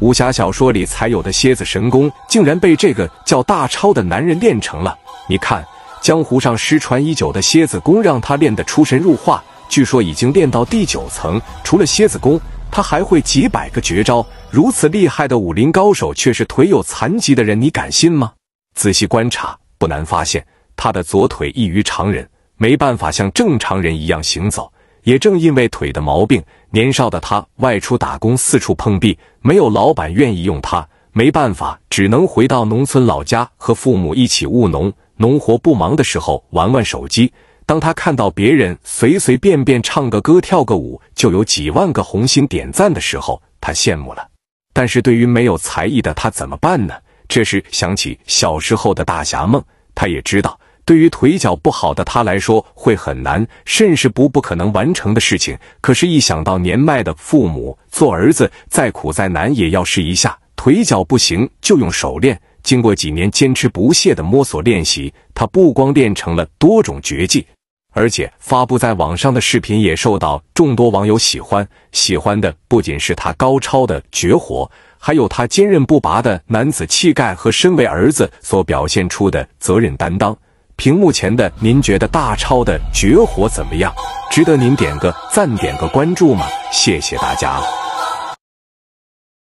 武侠小说里才有的蝎子神功，竟然被这个叫大超的男人练成了。你看，江湖上失传已久的蝎子功，让他练得出神入化，据说已经练到第九层。除了蝎子功，他还会几百个绝招。如此厉害的武林高手，却是腿有残疾的人，你敢信吗？仔细观察，不难发现他的左腿异于常人，没办法像正常人一样行走。也正因为腿的毛病，年少的他外出打工，四处碰壁，没有老板愿意用他。没办法，只能回到农村老家和父母一起务农。农活不忙的时候，玩玩手机。当他看到别人随随便便唱个歌、跳个舞，就有几万个红心点赞的时候，他羡慕了。但是，对于没有才艺的他，怎么办呢？这时想起小时候的大侠梦，他也知道。对于腿脚不好的他来说，会很难，甚是不不可能完成的事情。可是，一想到年迈的父母，做儿子再苦再难也要试一下。腿脚不行就用手练。经过几年坚持不懈的摸索练习，他不光练成了多种绝技，而且发布在网上的视频也受到众多网友喜欢。喜欢的不仅是他高超的绝活，还有他坚韧不拔的男子气概和身为儿子所表现出的责任担当。屏幕前的您觉得大超的绝活怎么样？值得您点个赞、点个关注吗？谢谢大家了。